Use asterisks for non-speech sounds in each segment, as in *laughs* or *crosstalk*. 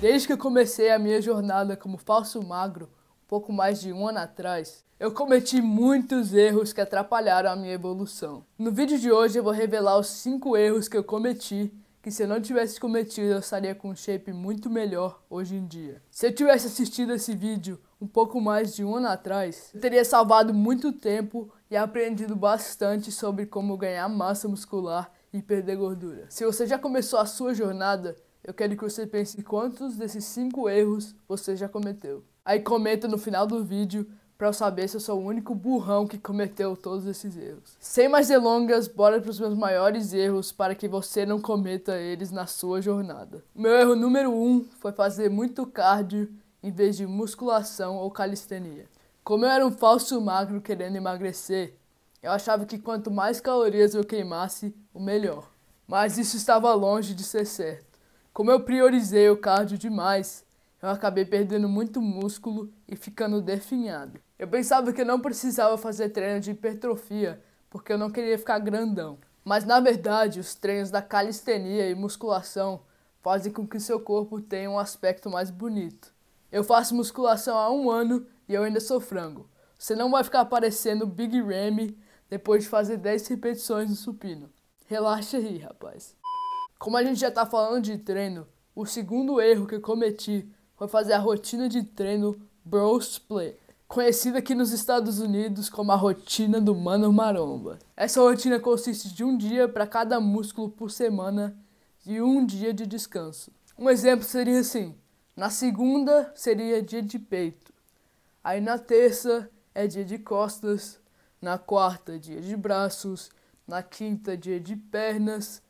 Desde que eu comecei a minha jornada como falso magro, pouco mais de um ano atrás, eu cometi muitos erros que atrapalharam a minha evolução. No vídeo de hoje eu vou revelar os 5 erros que eu cometi que se eu não tivesse cometido eu estaria com um shape muito melhor hoje em dia. Se eu tivesse assistido esse vídeo um pouco mais de um ano atrás, eu teria salvado muito tempo e aprendido bastante sobre como ganhar massa muscular e perder gordura. Se você já começou a sua jornada, eu quero que você pense quantos desses cinco erros você já cometeu. Aí comenta no final do vídeo para eu saber se eu sou o único burrão que cometeu todos esses erros. Sem mais delongas, bora para os meus maiores erros para que você não cometa eles na sua jornada. Meu erro número 1 um foi fazer muito cardio em vez de musculação ou calistenia. Como eu era um falso magro querendo emagrecer, eu achava que quanto mais calorias eu queimasse, o melhor. Mas isso estava longe de ser certo. Como eu priorizei o cardio demais, eu acabei perdendo muito músculo e ficando definhado. Eu pensava que eu não precisava fazer treino de hipertrofia, porque eu não queria ficar grandão. Mas na verdade, os treinos da calistenia e musculação fazem com que seu corpo tenha um aspecto mais bonito. Eu faço musculação há um ano e eu ainda sou frango. Você não vai ficar parecendo Big Ramy depois de fazer 10 repetições no supino. Relaxa aí, rapaz. Como a gente já tá falando de treino, o segundo erro que eu cometi foi fazer a rotina de treino Bro Split conhecida aqui nos Estados Unidos como a rotina do Mano Maromba. Essa rotina consiste de um dia para cada músculo por semana e um dia de descanso. Um exemplo seria assim: na segunda seria dia de peito, aí na terça é dia de costas, na quarta dia de braços, na quinta dia de pernas,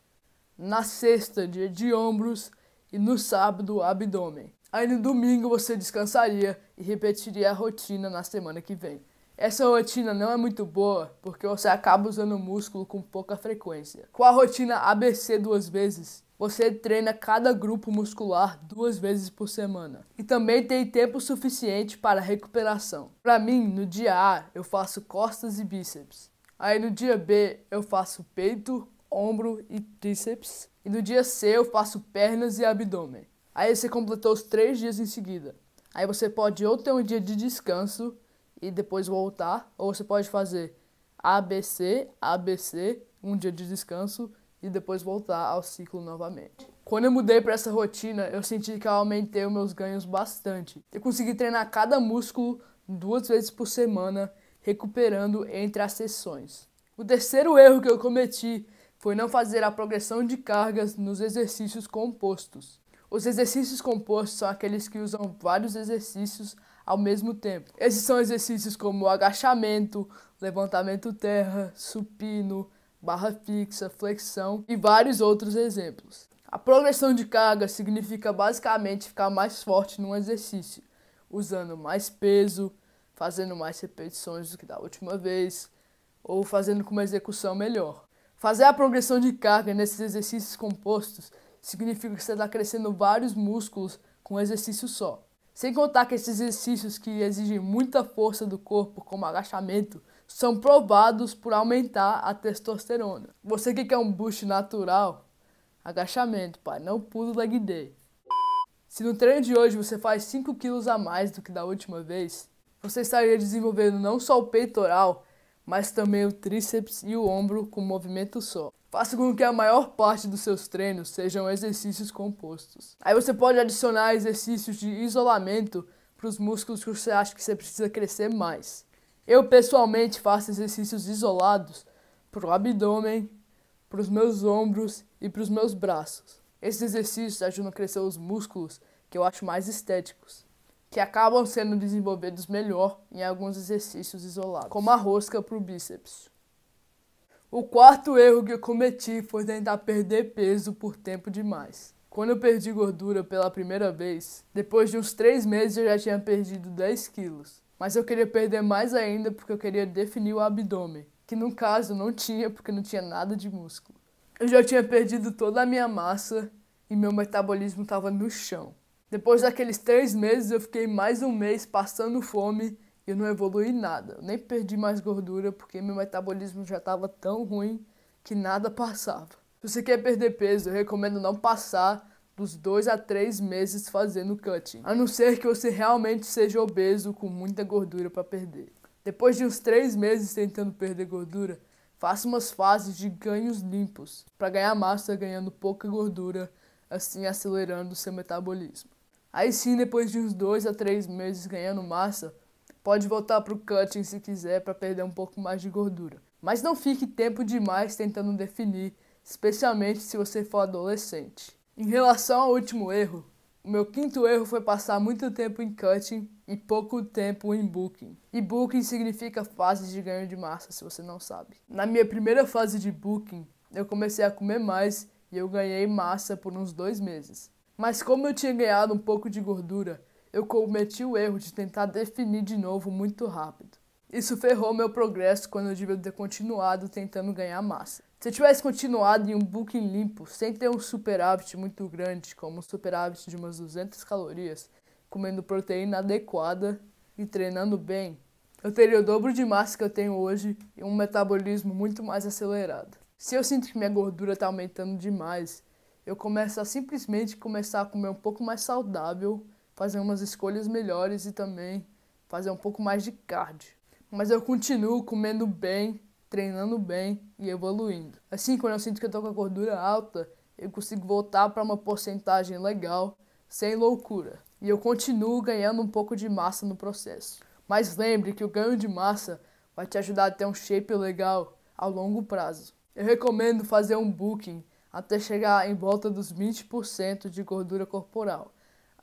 na sexta dia de ombros e no sábado abdômen. Aí no domingo você descansaria e repetiria a rotina na semana que vem. Essa rotina não é muito boa porque você acaba usando o músculo com pouca frequência. Com a rotina ABC duas vezes, você treina cada grupo muscular duas vezes por semana e também tem tempo suficiente para recuperação. Para mim, no dia A eu faço costas e bíceps. Aí no dia B eu faço peito, ombro e tríceps. E no dia C eu faço pernas e abdômen. Aí você completou os três dias em seguida. Aí você pode ou ter um dia de descanso e depois voltar, ou você pode fazer ABC, ABC, um dia de descanso e depois voltar ao ciclo novamente. Quando eu mudei para essa rotina, eu senti que eu aumentei os meus ganhos bastante. Eu consegui treinar cada músculo duas vezes por semana, recuperando entre as sessões. O terceiro erro que eu cometi foi não fazer a progressão de cargas nos exercícios compostos. Os exercícios compostos são aqueles que usam vários exercícios ao mesmo tempo. Esses são exercícios como agachamento, levantamento terra, supino, barra fixa, flexão e vários outros exemplos. A progressão de carga significa basicamente ficar mais forte num exercício, usando mais peso, fazendo mais repetições do que da última vez ou fazendo com uma execução melhor. Fazer a progressão de carga nesses exercícios compostos significa que você está crescendo vários músculos com um exercício só. Sem contar que esses exercícios que exigem muita força do corpo, como agachamento, são provados por aumentar a testosterona. Você que quer um boost natural, agachamento, pai, não pulo leg day. Se no treino de hoje você faz 5 quilos a mais do que da última vez, você estaria desenvolvendo não só o peitoral, mas também o tríceps e o ombro com movimento só. Faça com que a maior parte dos seus treinos sejam exercícios compostos. Aí você pode adicionar exercícios de isolamento para os músculos que você acha que você precisa crescer mais. Eu pessoalmente faço exercícios isolados para o abdômen, para os meus ombros e para os meus braços. Esses exercícios ajudam a crescer os músculos que eu acho mais estéticos, que acabam sendo desenvolvidos melhor em alguns exercícios isolados, como a rosca para o bíceps. O quarto erro que eu cometi foi tentar perder peso por tempo demais. Quando eu perdi gordura pela primeira vez, depois de uns 3 meses eu já tinha perdido 10 quilos. Mas eu queria perder mais ainda porque eu queria definir o abdômen, que no caso não tinha porque não tinha nada de músculo. Eu já tinha perdido toda a minha massa e meu metabolismo estava no chão. Depois daqueles três meses, eu fiquei mais um mês passando fome eu não evolui nada. nem perdi mais gordura porque meu metabolismo já estava tão ruim que nada passava. Se você quer perder peso, eu recomendo não passar dos dois a três meses fazendo cutting, a não ser que você realmente seja obeso com muita gordura para perder. Depois de uns três meses tentando perder gordura, faça umas fases de ganhos limpos para ganhar massa ganhando pouca gordura, assim acelerando seu metabolismo. Aí sim, depois de uns dois a três meses ganhando massa, Pode voltar pro cutting se quiser para perder um pouco mais de gordura. Mas não fique tempo demais tentando definir, especialmente se você for adolescente. Em relação ao último erro, o meu quinto erro foi passar muito tempo em cutting e pouco tempo em booking. E booking significa fase de ganho de massa, se você não sabe. Na minha primeira fase de booking, eu comecei a comer mais e eu ganhei massa por uns dois meses. Mas como eu tinha ganhado um pouco de gordura, eu cometi o erro de tentar definir de novo muito rápido. Isso ferrou meu progresso quando eu devia ter continuado tentando ganhar massa. Se eu tivesse continuado em um booking limpo, sem ter um superávit muito grande, como um superávit de umas 200 calorias, comendo proteína adequada e treinando bem, eu teria o dobro de massa que eu tenho hoje e um metabolismo muito mais acelerado. Se eu sinto que minha gordura está aumentando demais, eu começo a simplesmente começar a comer um pouco mais saudável fazer umas escolhas melhores e também fazer um pouco mais de cardio. Mas eu continuo comendo bem, treinando bem e evoluindo. Assim, quando eu sinto que eu tô com a gordura alta, eu consigo voltar para uma porcentagem legal, sem loucura. E eu continuo ganhando um pouco de massa no processo. Mas lembre que o ganho de massa vai te ajudar a ter um shape legal ao longo prazo. Eu recomendo fazer um booking até chegar em volta dos 20% de gordura corporal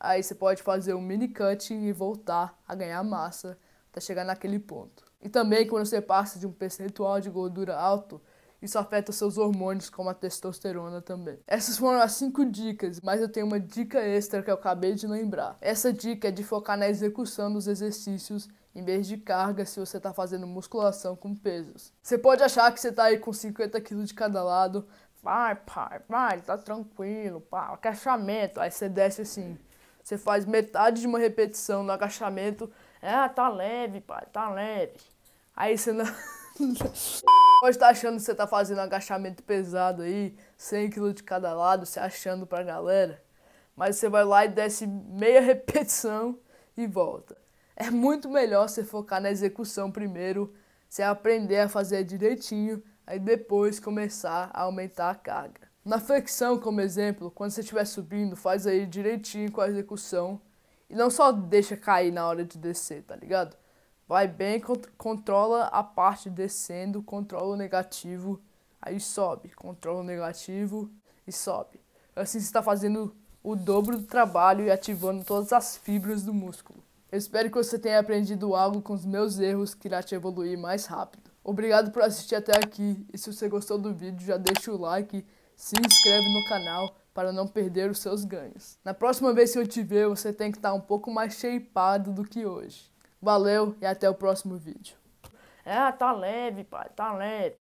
Aí você pode fazer um mini cut e voltar a ganhar massa até chegar naquele ponto. E também quando você passa de um percentual de gordura alto, isso afeta seus hormônios, como a testosterona também. Essas foram as 5 dicas, mas eu tenho uma dica extra que eu acabei de lembrar. Essa dica é de focar na execução dos exercícios em vez de carga se você está fazendo musculação com pesos. Você pode achar que você está aí com 50 kg de cada lado. Vai, pai, vai, tá tranquilo, pá, agachamento. Aí você desce assim. Você faz metade de uma repetição no agachamento. É, ah, tá leve, pai, tá leve. Aí você não. *laughs* Pode estar tá achando que você tá fazendo agachamento pesado aí, 100kg de cada lado, se achando pra galera. Mas você vai lá e desce meia *laughs* repetição e volta. É muito melhor você focar na execução primeiro, você aprender a fazer direitinho, aí depois começar a aumentar a carga. Na flexão, como exemplo, quando você estiver subindo, faz aí direitinho com a execução. E não só deixa cair na hora de descer, tá ligado? Vai bem, cont controla a parte descendo, controla o negativo, aí sobe, controla o negativo e sobe. É assim você está fazendo o dobro do trabalho e ativando todas as fibras do músculo. Eu espero que você tenha aprendido algo com os meus erros que irá te evoluir mais rápido. Obrigado por assistir até aqui e se você gostou do vídeo já deixa o like se inscreve no canal para não perder os seus ganhos. Na próxima vez que eu te ver, você tem que estar um pouco mais shapeado do que hoje. Valeu e até o próximo vídeo. Ah, tá leve, pai, tá leve.